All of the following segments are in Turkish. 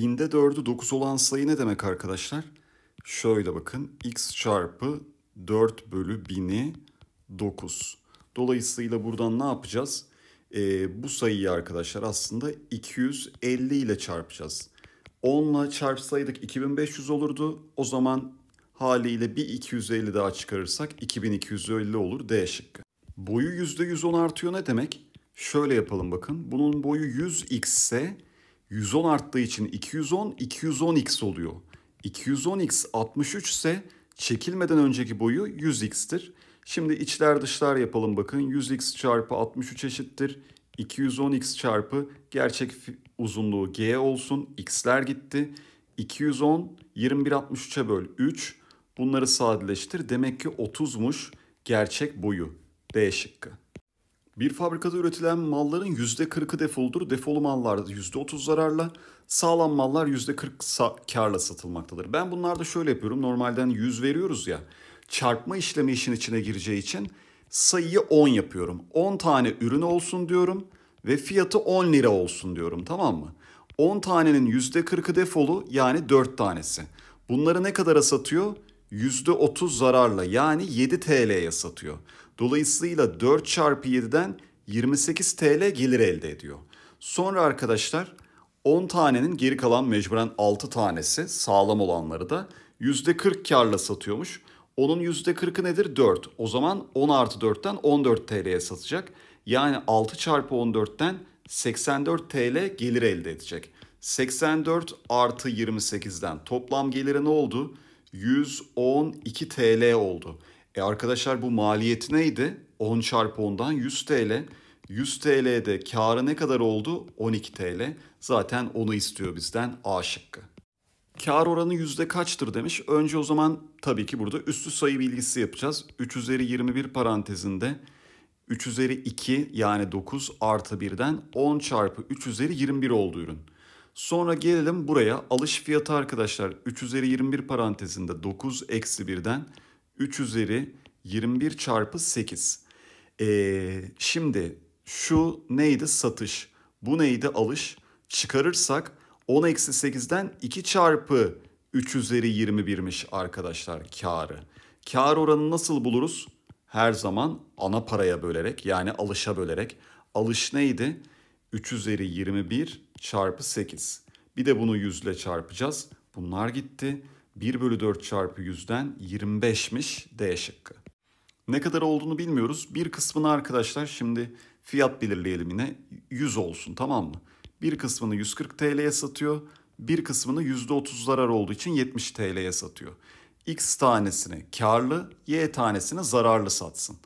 1000'de 4'ü 9 olan sayı ne demek arkadaşlar? Şöyle bakın x çarpı 4 bölü 1000'i 9. Dolayısıyla buradan ne yapacağız? Ee, bu sayıyı arkadaşlar aslında 250 ile çarpacağız. 10 ile çarpsaydık 2500 olurdu. O zaman haliyle bir 250 daha çıkarırsak 2250 olur D şıkkı. Boyu %110 artıyor ne demek? Şöyle yapalım bakın. Bunun boyu 100x ise 110 arttığı için 210, 210x oluyor. 210x 63 ise çekilmeden önceki boyu 100x'tir. Şimdi içler dışlar yapalım bakın. 100x çarpı 63 eşittir. 210x çarpı gerçek uzunluğu g olsun. x'ler gitti. 210 21 63'e böl 3. Bunları sadeleştir. Demek ki 30'muş gerçek boyu. D şıkkı. Bir fabrikada üretilen malların %40'ı defoldur, Defolu mallar %30 zararla, sağlam mallar %40 karla satılmaktadır. Ben bunlarda şöyle yapıyorum. Normalden 100 veriyoruz ya. Çarpma işlemi işin içine gireceği için sayıyı 10 yapıyorum. 10 tane ürün olsun diyorum ve fiyatı 10 lira olsun diyorum tamam mı? 10 tanenin %40'ı defolu yani 4 tanesi. Bunları ne kadara satıyor? %30 zararla yani 7 TL'ye satıyor. Dolayısıyla 4 çarpı 7'den 28 TL gelir elde ediyor. Sonra arkadaşlar 10 tanenin geri kalan mecburen 6 tanesi sağlam olanları da %40 karla satıyormuş. Onun %40'ı nedir? 4. O zaman 10 artı 4'ten 14 TL'ye satacak. Yani 6 çarpı 14'ten 84 TL gelir elde edecek. 84 artı 28'den toplam geliri ne oldu? 112 TL oldu. E arkadaşlar bu maliyeti neydi? 10 çarpı 10'dan 100 TL. 100 TL'de karı ne kadar oldu? 12 TL. Zaten onu istiyor bizden A şıkkı. Kar oranı yüzde kaçtır demiş. Önce o zaman tabii ki burada üstü sayı bilgisi yapacağız. 3 üzeri 21 parantezinde 3 üzeri 2 yani 9 artı 1'den 10 çarpı 3 üzeri 21 oldu ürün. Sonra gelelim buraya alış fiyatı arkadaşlar 3 üzeri 21 parantezinde 9 eksi 1'den 3 üzeri 21 çarpı 8. Ee, şimdi şu neydi satış, bu neydi alış çıkarırsak 10 eksi 8'den 2 çarpı 3 üzeri 21'miş arkadaşlar karı. Kar oranı nasıl buluruz? Her zaman ana paraya bölerek yani alışa bölerek. Alış neydi? 3 üzeri 21 çarpı 8. Bir de bunu 100 ile çarpacağız. Bunlar gitti. 1 bölü 4 çarpı 100'den 25'miş D şıkkı. Ne kadar olduğunu bilmiyoruz. Bir kısmını arkadaşlar şimdi fiyat belirleyelim yine 100 olsun tamam mı? Bir kısmını 140 TL'ye satıyor. Bir kısmını %30 zarar olduğu için 70 TL'ye satıyor. X tanesini karlı, Y tanesini zararlı satsın.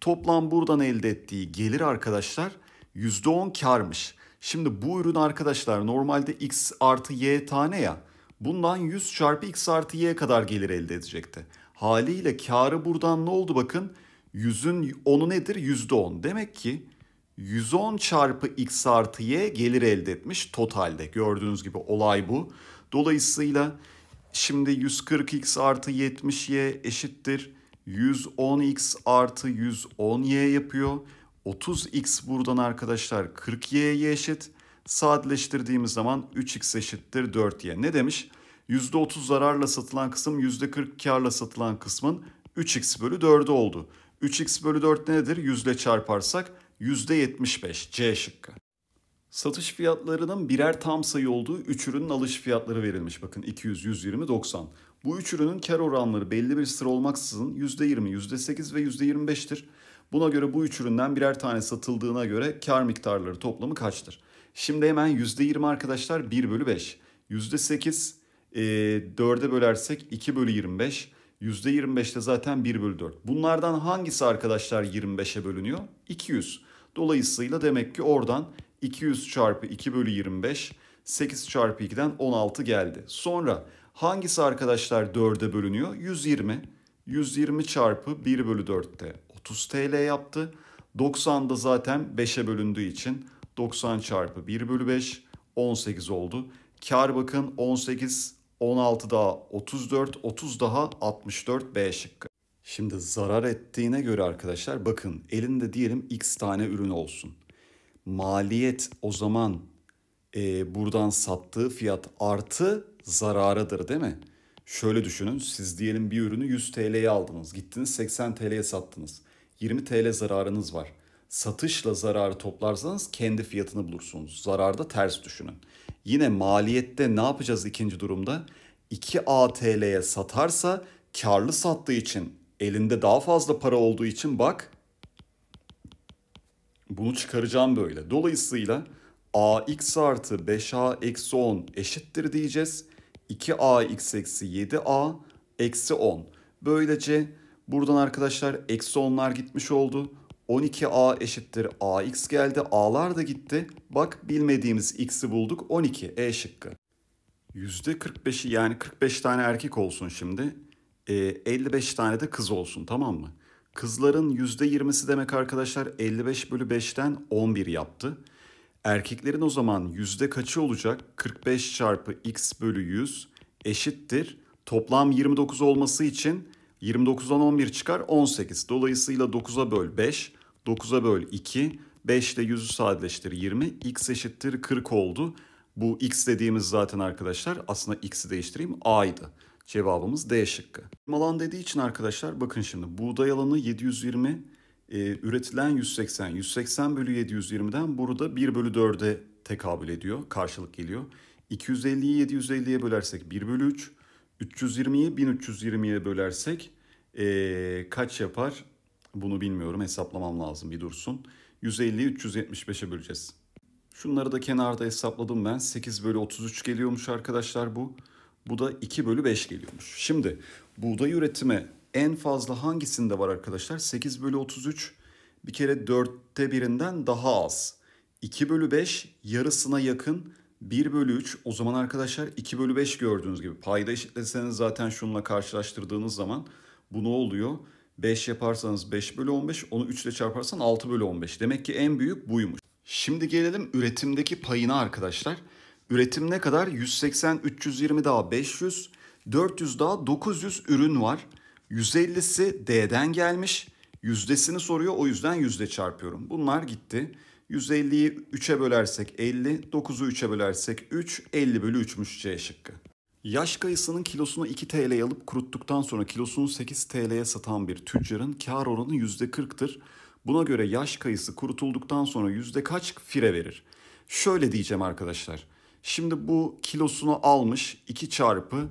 Toplam buradan elde ettiği gelir arkadaşlar %10 karmış. Şimdi bu ürün arkadaşlar normalde X artı Y tane ya bundan 100 çarpı x artı y kadar gelir elde edecekti. Haliyle karı buradan ne oldu bakın? 100'ün 10'u nedir? %10. Demek ki 110 çarpı x artı y gelir elde etmiş totalde. Gördüğünüz gibi olay bu. Dolayısıyla şimdi 140x artı 70y eşittir. 110x artı 110y yapıyor. 30x buradan arkadaşlar 40y'ye eşit. Saatleştirdiğimiz zaman 3x eşittir 4y. Ne demiş? %30 zararla satılan kısım %40 karla satılan kısmın 3x bölü 4'ü oldu. 3x bölü 4 nedir? Yüzle çarparsak %75 C şıkkı. Satış fiyatlarının birer tam sayı olduğu 3 ürünün alış fiyatları verilmiş. Bakın 200, 120, 90. Bu üç ürünün kar oranları belli bir sıra olmaksızın %20, %8 ve %25'tir. Buna göre bu üç üründen birer tane satıldığına göre kar miktarları toplamı kaçtır? Şimdi hemen %20 arkadaşlar 1 bölü 5. %8 e, 4'e bölersek 2 bölü 25. %25 de zaten 1 bölü 4. Bunlardan hangisi arkadaşlar 25'e bölünüyor? 200. Dolayısıyla demek ki oradan 200 çarpı 2 bölü 25 8 çarpı 2'den 16 geldi. Sonra hangisi arkadaşlar 4'e bölünüyor? 120. 120 çarpı 1 bölü 4'te 30 TL yaptı. 90 da zaten 5'e bölündüğü için 90 çarpı 1 bölü 5 18 oldu. Kar bakın 18, 16 daha 34, 30 daha 64 B şıkkı. Şimdi zarar ettiğine göre arkadaşlar bakın elinde diyelim x tane ürün olsun. Maliyet o zaman e, buradan sattığı fiyat artı zararıdır değil mi? Şöyle düşünün siz diyelim bir ürünü 100 TL'ye aldınız gittiniz 80 TL'ye sattınız. 20 TL zararınız var satışla zararı toplarsanız kendi fiyatını bulursunuz. Zararda ters düşünün. Yine maliyette ne yapacağız ikinci durumda? 2 ATL'ye satarsa karlı sattığı için elinde daha fazla para olduğu için bak bunu çıkaracağım böyle. Dolayısıyla AX artı 5A eksi 10 eşittir diyeceğiz. 2AX eksi 7A eksi 10. Böylece buradan arkadaşlar eksi 10'lar gitmiş oldu. 12a eşittir ax geldi. A'lar da gitti. Bak bilmediğimiz x'i bulduk. 12 e şıkkı. %45'i yani 45 tane erkek olsun şimdi. E, 55 tane de kız olsun tamam mı? Kızların %20'si demek arkadaşlar 55 bölü 5'ten 11 yaptı. Erkeklerin o zaman yüzde kaçı olacak? 45 çarpı x bölü 100 eşittir. Toplam 29 olması için 29'dan 11 çıkar 18. Dolayısıyla 9'a böl 5, 9'a böl 2, 5 ile 100'ü sadeleştir 20, x eşittir 40 oldu. Bu x dediğimiz zaten arkadaşlar aslında x'i değiştireyim a'ydı. Cevabımız D şıkkı. Alan dediği için arkadaşlar bakın şimdi buğday alanı 720, e, üretilen 180. 180 bölü 720'den burada 1 bölü 4'e tekabül ediyor, karşılık geliyor. 250'yi 750'ye bölersek 1 bölü 3, 320'yi 1320'ye bölersek ee, kaç yapar? Bunu bilmiyorum hesaplamam lazım bir dursun. 150'yi 375'e böleceğiz. Şunları da kenarda hesapladım ben. 8 bölü 33 geliyormuş arkadaşlar bu. Bu da 2 bölü 5 geliyormuş. Şimdi buğday üretimi en fazla hangisinde var arkadaşlar? 8 bölü 33 bir kere 4'te birinden daha az. 2 bölü 5 yarısına yakın 1 bölü 3 o zaman arkadaşlar 2 bölü 5 gördüğünüz gibi. Payda eşitleseniz zaten şununla karşılaştırdığınız zaman bu ne oluyor? 5 yaparsanız 5 bölü 15 onu 3 ile çarparsan 6 bölü 15. Demek ki en büyük buymuş. Şimdi gelelim üretimdeki payına arkadaşlar. Üretim ne kadar? 180, 320 daha 500, 400 daha 900 ürün var. 150'si D'den gelmiş. Yüzdesini soruyor o yüzden yüzde çarpıyorum. Bunlar gitti. 150'yi 3'e bölersek 50, 9'u 3'e bölersek 3, 50 bölü 3'müş C şıkkı. Yaş kayısının kilosunu 2 TL'ye alıp kuruttuktan sonra kilosunu 8 TL'ye satan bir tüccarın kar oranı %40'tır. Buna göre yaş kayısı kurutulduktan sonra yüzde kaç fire verir? Şöyle diyeceğim arkadaşlar. Şimdi bu kilosunu almış 2 çarpı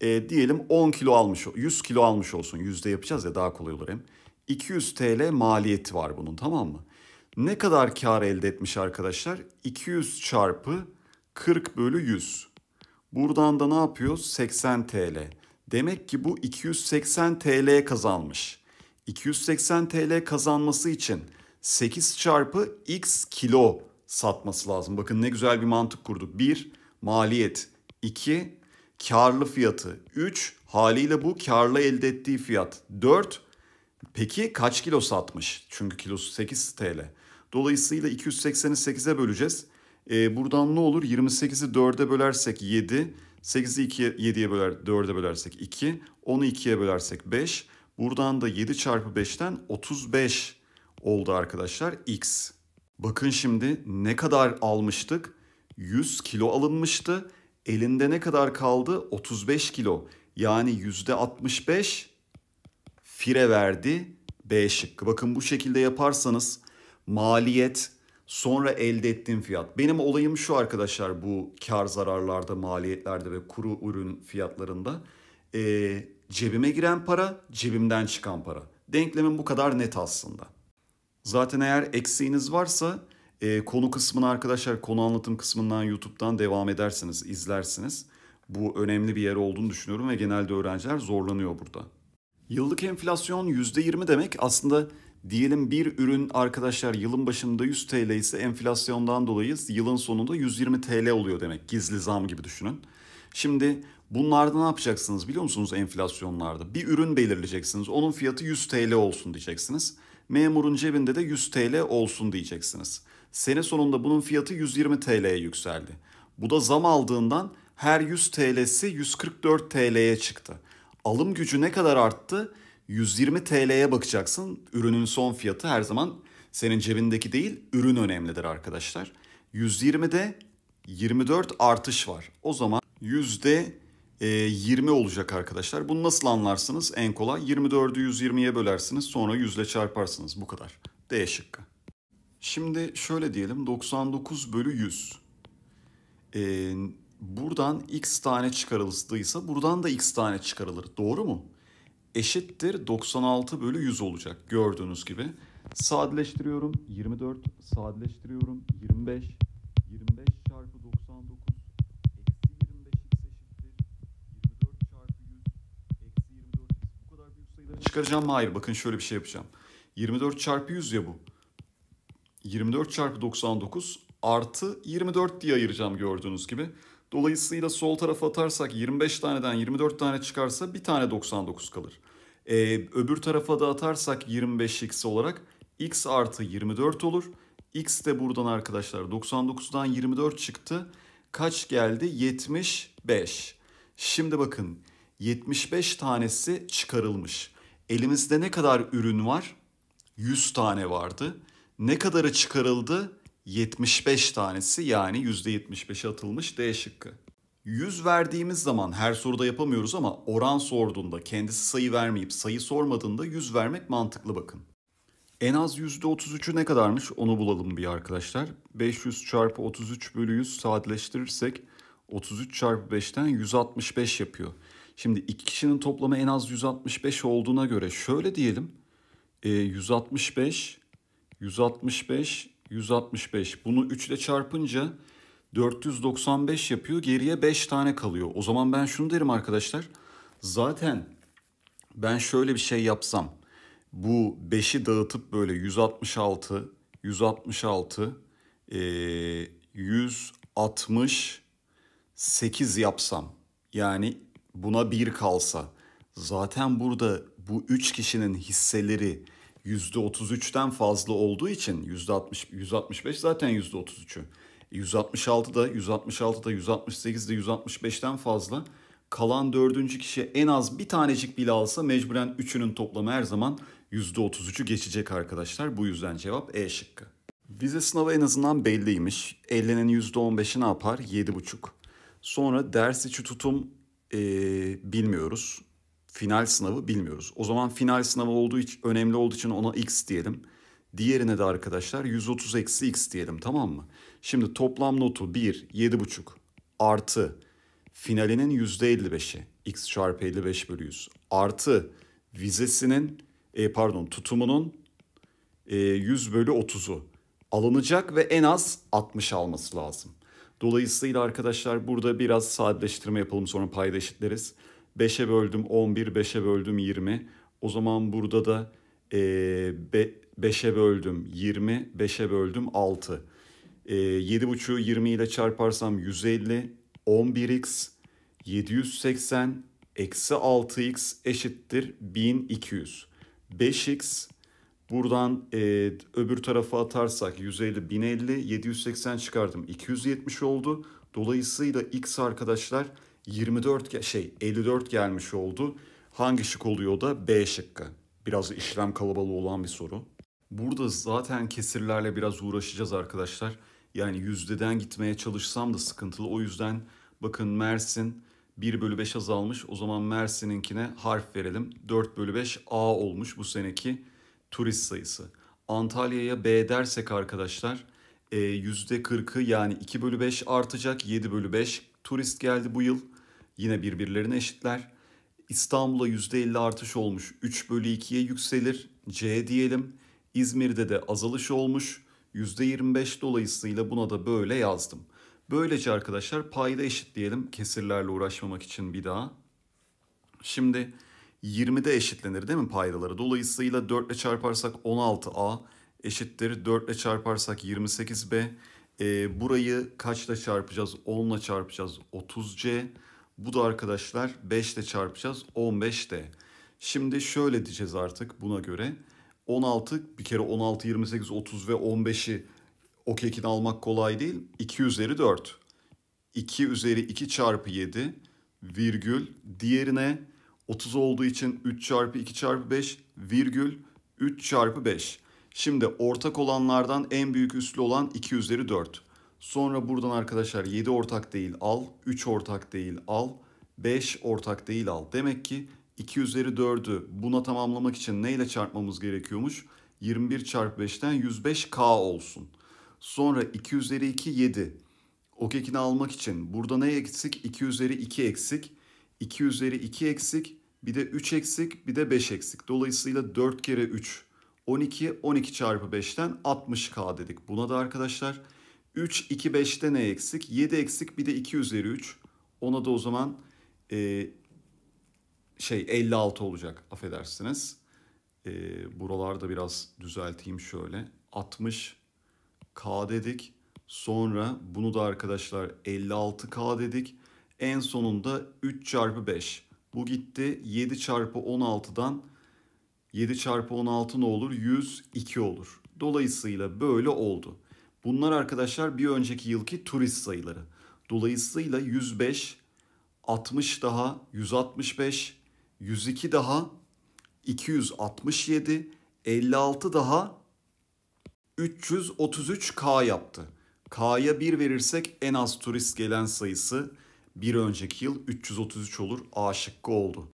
e, diyelim 10 kilo almış, 100 kilo almış olsun. Yüzde yapacağız ya daha kolay olur hem. 200 TL maliyeti var bunun tamam mı? Ne kadar kar elde etmiş arkadaşlar? 200 çarpı 40 bölü 100. Buradan da ne yapıyor? 80 TL. Demek ki bu 280 TL kazanmış. 280 TL kazanması için 8 çarpı x kilo satması lazım. Bakın ne güzel bir mantık kurduk. 1 maliyet, 2 karlı fiyatı, 3 haliyle bu karlı elde ettiği fiyat, 4 peki kaç kilo satmış? Çünkü kilosu 8 TL. Dolayısıyla 280'i 8'e böleceğiz. E, buradan ne olur? 28'i 4'e bölersek 7, 8'i 2'ye, 7'ye böler, 4'e bölersek 2, 10'u 2'ye bölersek 5. Buradan da 7 çarpı 5'ten 35 oldu arkadaşlar x. Bakın şimdi ne kadar almıştık? 100 kilo alınmıştı. Elinde ne kadar kaldı? 35 kilo. Yani %65 fire verdi B şıkkı. Bakın bu şekilde yaparsanız maliyet, sonra elde ettiğim fiyat. Benim olayım şu arkadaşlar bu kar zararlarda, maliyetlerde ve kuru ürün fiyatlarında. Ee, cebime giren para, cebimden çıkan para. Denklemin bu kadar net aslında. Zaten eğer eksiğiniz varsa e, konu kısmını arkadaşlar konu anlatım kısmından YouTube'dan devam edersiniz, izlersiniz. Bu önemli bir yer olduğunu düşünüyorum ve genelde öğrenciler zorlanıyor burada. Yıllık enflasyon %20 demek aslında Diyelim bir ürün arkadaşlar yılın başında 100 TL ise enflasyondan dolayı yılın sonunda 120 TL oluyor demek. Gizli zam gibi düşünün. Şimdi bunlarda ne yapacaksınız biliyor musunuz enflasyonlarda? Bir ürün belirleyeceksiniz. Onun fiyatı 100 TL olsun diyeceksiniz. Memurun cebinde de 100 TL olsun diyeceksiniz. Sene sonunda bunun fiyatı 120 TL'ye yükseldi. Bu da zam aldığından her 100 TL'si 144 TL'ye çıktı. Alım gücü ne kadar arttı? 120 TL'ye bakacaksın. Ürünün son fiyatı her zaman senin cebindeki değil, ürün önemlidir arkadaşlar. 120'de 24 artış var. O zaman yüzde 20 e, olacak arkadaşlar. Bunu nasıl anlarsınız? En kolay 24'ü 120'ye bölersiniz sonra yüzle çarparsınız. Bu kadar. D şıkkı. Şimdi şöyle diyelim 99 bölü 100. Ee, buradan x tane çıkarılırsa, buradan da x tane çıkarılır. Doğru mu? eşittir 96 bölü 100 olacak gördüğünüz gibi. Sadeleştiriyorum 24, sadeleştiriyorum 25, 25 çarpı 99 eksi 25 x eşittir 24 çarpı 100 eksi 24 bu kadar büyük sayıları çıkaracağım mı? Hayır bakın şöyle bir şey yapacağım. 24 çarpı 100 ya bu. 24 çarpı 99 artı 24 diye ayıracağım gördüğünüz gibi. Dolayısıyla sol tarafa atarsak 25 taneden 24 tane çıkarsa bir tane 99 kalır. Ee, öbür tarafa da atarsak 25x olarak x artı 24 olur. X de buradan arkadaşlar 99'dan 24 çıktı. Kaç geldi? 75. Şimdi bakın 75 tanesi çıkarılmış. Elimizde ne kadar ürün var? 100 tane vardı. Ne kadarı çıkarıldı? 75 tanesi yani %75'e atılmış D şıkkı. 100 verdiğimiz zaman her soruda yapamıyoruz ama oran sorduğunda kendisi sayı vermeyip sayı sormadığında 100 vermek mantıklı bakın. En az %33'ü ne kadarmış onu bulalım bir arkadaşlar. 500 çarpı 33 bölü 100 sadeleştirirsek 33 çarpı 5'ten 165 yapıyor. Şimdi iki kişinin toplamı en az 165 olduğuna göre şöyle diyelim. 165, ee, 165 165. Bunu 3 ile çarpınca 495 yapıyor. Geriye 5 tane kalıyor. O zaman ben şunu derim arkadaşlar. Zaten ben şöyle bir şey yapsam. Bu 5'i dağıtıp böyle 166, 166, 168 yapsam. Yani buna 1 kalsa. Zaten burada bu 3 kişinin hisseleri %33'ten fazla olduğu için %60 165 zaten %33'ü. 166 da 166 da 168 de 165'ten fazla. Kalan dördüncü kişi en az bir tanecik bile alsa mecburen üçünün toplamı her zaman %33'ü geçecek arkadaşlar. Bu yüzden cevap E şıkkı. Vize sınavı en azından belliymiş. Ellenenin %15'i ne yapar? 7,5. Sonra ders içi tutum ee, bilmiyoruz final sınavı bilmiyoruz. O zaman final sınavı olduğu için önemli olduğu için ona x diyelim. Diğerine de arkadaşlar 130 eksi x diyelim tamam mı? Şimdi toplam notu 1, 7,5 artı finalinin %55'i x çarpı 55 bölü 100 artı vizesinin e, pardon tutumunun e, 100 bölü 30'u alınacak ve en az 60 alması lazım. Dolayısıyla arkadaşlar burada biraz sadeleştirme yapalım sonra payda eşitleriz. 5'e böldüm 11, 5'e böldüm 20. O zaman burada da e, be, 5'e böldüm 20, 5'e böldüm 6. E, 7.5'u 20 ile çarparsam 150, 11x, 780, eksi 6x eşittir 1200. 5x buradan e, öbür tarafa atarsak 150, 1050, 780 çıkardım. 270 oldu. Dolayısıyla x arkadaşlar 24 şey 54 gelmiş oldu. Hangi şık oluyor da B şıkkı. Biraz işlem kalabalığı olan bir soru. Burada zaten kesirlerle biraz uğraşacağız arkadaşlar. Yani yüzdeden gitmeye çalışsam da sıkıntılı. O yüzden bakın Mersin 1 bölü 5 azalmış. O zaman Mersin'inkine harf verelim. 4 bölü 5 A olmuş bu seneki turist sayısı. Antalya'ya B dersek arkadaşlar %40'ı e, yani 2 bölü 5 artacak. 7 bölü 5 turist geldi bu yıl yine birbirlerine eşitler. İstanbul'a %50 artış olmuş 3 bölü 2'ye yükselir C diyelim. İzmir'de de azalış olmuş %25 dolayısıyla buna da böyle yazdım. Böylece arkadaşlar payda eşit diyelim, kesirlerle uğraşmamak için bir daha. Şimdi 20'de eşitlenir değil mi paydaları? Dolayısıyla 4 ile çarparsak 16A eşittir. 4 ile çarparsak 28B. E, ee, burayı kaçla çarpacağız? 10 ile çarpacağız 30C. Bu da arkadaşlar 5 ile çarpacağız 15 de. Şimdi şöyle diyeceğiz artık buna göre. 16 bir kere 16, 28, 30 ve 15'i o kekin almak kolay değil. 2 üzeri 4. 2 üzeri 2 çarpı 7 virgül diğerine 30 olduğu için 3 çarpı 2 çarpı 5 virgül 3 çarpı 5. Şimdi ortak olanlardan en büyük üslü olan 2 üzeri 4. Sonra buradan arkadaşlar 7 ortak değil al, 3 ortak değil al, 5 ortak değil al. Demek ki 2 üzeri 4'ü buna tamamlamak için neyle çarpmamız gerekiyormuş? 21 çarpı 5'ten 105K olsun. Sonra 2 üzeri 2 7. O kekini almak için burada ne eksik? 2 üzeri 2 eksik. 2 üzeri 2 eksik. Bir de 3 eksik bir de 5 eksik. Dolayısıyla 4 kere 3. 12, 12 çarpı 5'ten 60K dedik. Buna da arkadaşlar 3, 2, 5'te ne eksik? 7 eksik bir de 2 üzeri 3. Ona da o zaman e, şey 56 olacak affedersiniz. E, buralarda biraz düzelteyim şöyle. 60 K dedik. Sonra bunu da arkadaşlar 56 K dedik. En sonunda 3 çarpı 5. Bu gitti 7 çarpı 16'dan 7 çarpı 16 ne olur? 102 olur. Dolayısıyla böyle oldu. Bunlar arkadaşlar bir önceki yılki turist sayıları. Dolayısıyla 105, 60 daha, 165, 102 daha, 267, 56 daha 333K yaptı. K'ya 1 verirsek en az turist gelen sayısı bir önceki yıl 333 olur. A şıkkı oldu.